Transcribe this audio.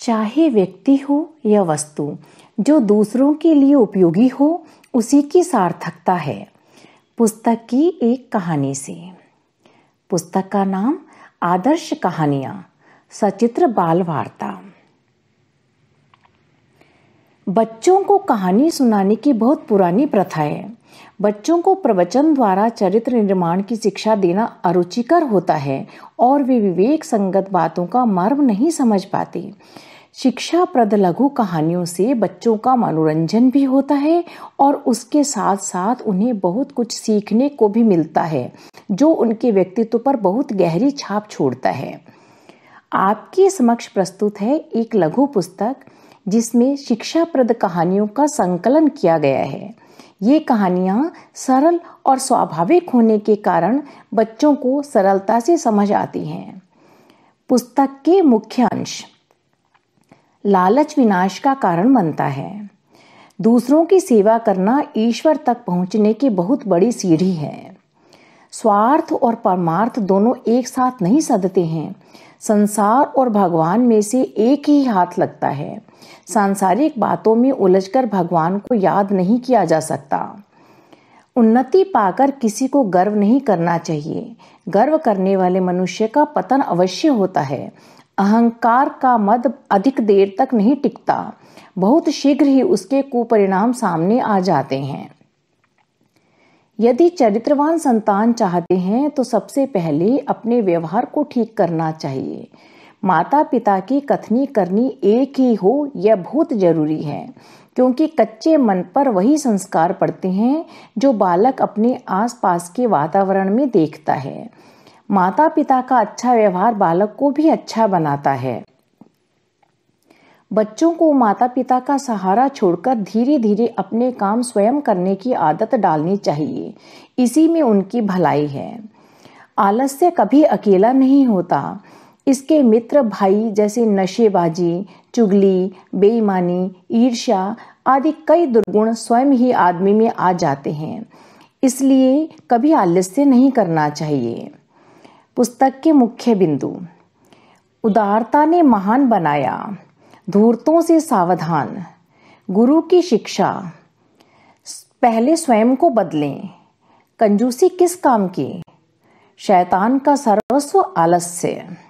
चाहे व्यक्ति हो या वस्तु जो दूसरों के लिए उपयोगी हो उसी की सार्थकता है पुस्तक की एक कहानी से पुस्तक का नाम आदर्श कहानियां सचित्र बाल वार्ता बच्चों को कहानी सुनाने की बहुत पुरानी प्रथा है बच्चों को प्रवचन द्वारा चरित्र निर्माण की शिक्षा देना अरुचिकर होता है और वे विवेक संगत बातों का मर्म नहीं समझ पाते शिक्षा प्रद लघु कहानियों से बच्चों का मनोरंजन भी होता है और उसके साथ साथ उन्हें बहुत कुछ सीखने को भी मिलता है जो उनके व्यक्तित्व पर बहुत गहरी छाप छोड़ता है आपके समक्ष प्रस्तुत है एक लघु पुस्तक जिसमें शिक्षाप्रद कहानियों का संकलन किया गया है ये कहानियाँ सरल और स्वाभाविक होने के कारण बच्चों को सरलता से समझ आती हैं पुस्तक के मुख्य अंश लालच विनाश का कारण बनता है दूसरों की सेवा करना ईश्वर तक पहुंचने की बहुत बड़ी सीढ़ी है स्वार्थ और परमार्थ दोनों एक साथ नहीं सदते हैं संसार और भगवान में से एक ही हाथ लगता है सांसारिक बातों में उलझकर भगवान को याद नहीं किया जा सकता उन्नति पाकर किसी को गर्व नहीं करना चाहिए गर्व करने वाले मनुष्य का पतन अवश्य होता है अहंकार का मद अधिक देर तक नहीं टिकता बहुत शीघ्र ही उसके कुपरिणाम सामने आ जाते हैं यदि चरित्रवान संतान चाहते हैं तो सबसे पहले अपने व्यवहार को ठीक करना चाहिए माता पिता की कथनी करनी एक ही हो यह बहुत जरूरी है क्योंकि कच्चे मन पर वही संस्कार पड़ते हैं जो बालक अपने आसपास के वातावरण में देखता है माता पिता का अच्छा व्यवहार बालक को भी अच्छा बनाता है बच्चों को माता पिता का सहारा छोड़कर धीरे धीरे अपने काम स्वयं करने की आदत डालनी चाहिए इसी में उनकी भलाई है आलस्य कभी अकेला नहीं होता इसके मित्र भाई जैसे नशेबाजी चुगली बेईमानी ईर्ष्या आदि कई दुर्गुण स्वयं ही आदमी में आ जाते हैं इसलिए कभी आलस्य नहीं करना चाहिए पुस्तक के मुख्य बिंदु उदारता ने महान बनाया धूर्तों से सावधान गुरु की शिक्षा पहले स्वयं को बदलें कंजूसी किस काम की शैतान का सर्वस्व आलस्य